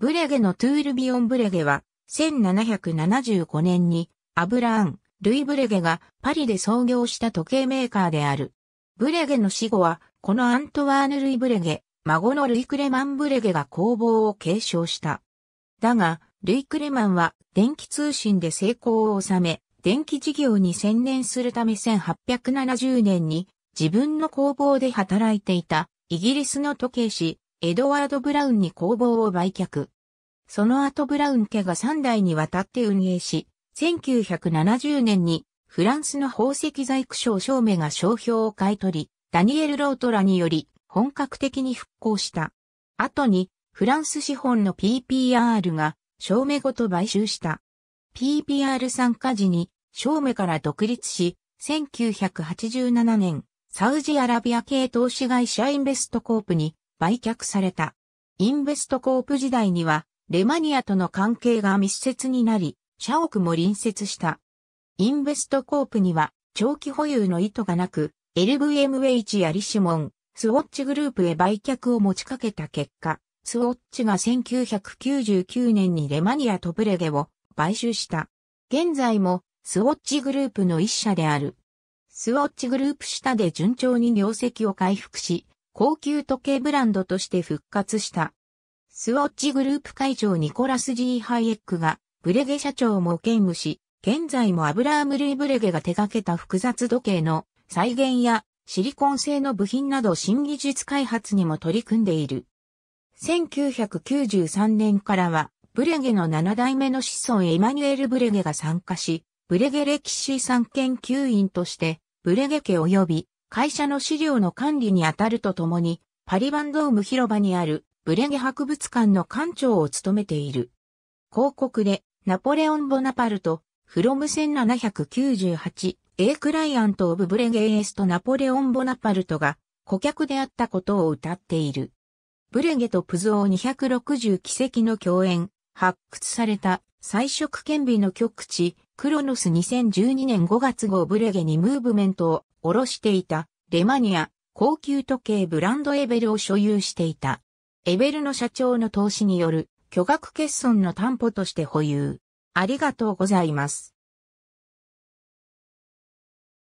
ブレゲのトゥールビオン・ブレゲは、1775年にアブラーン・ルイ・ブレゲがパリで創業した時計メーカーである。ブレゲの死後は、このアントワーヌ・ルイ・ブレゲ、孫のルイ・クレマン・ブレゲが工房を継承した。だが、ルイ・クレマンは電気通信で成功を収め、電気事業に専念するため1870年に自分の工房で働いていたイギリスの時計師エドワード・ブラウンに工房を売却。その後ブラウン家が3代にわたって運営し、1970年にフランスの宝石細工商照明が商標を買い取り、ダニエル・ロートラにより本格的に復興した。後にフランス資本の PPR が照明ごと買収した。PPR 参加時に照明から独立し、1987年、サウジアラビア系投資会社インベストコープに売却された。インベストコープ時代には、レマニアとの関係が密接になり、社屋も隣接した。インベストコープには、長期保有の意図がなく、LVMH やリシモン、スウォッチグループへ売却を持ちかけた結果、スウォッチが1999年にレマニアとブレゲを買収した。現在も、スウォッチグループの一社である。スウォッチグループ下で順調に業績を回復し、高級時計ブランドとして復活した。スウォッチグループ会長ニコラス・ジー・ハイエックが、ブレゲ社長も兼務し、現在もアブラーム・ルイ・ブレゲが手掛けた複雑時計の再現やシリコン製の部品など新技術開発にも取り組んでいる。1993年からは、ブレゲの7代目の子孫エマニュエル・ブレゲが参加し、ブレゲ歴史産研究員として、ブレゲ家及び会社の資料の管理にあたるとともに、パリバンドーム広場にあるブレゲ博物館の館長を務めている。広告で、ナポレオン・ボナパルト、フロム1798、A クライアント・オブ・ブレゲエスとナポレオン・ボナパルトが顧客であったことを歌っている。ブレゲとプオー260奇跡の共演、発掘された彩色顕微の極地、クロノス2012年5月号ブレゲにムーブメントを下ろしていたレマニア高級時計ブランドエベルを所有していた。エベルの社長の投資による巨額欠損の担保として保有。ありがとうございます。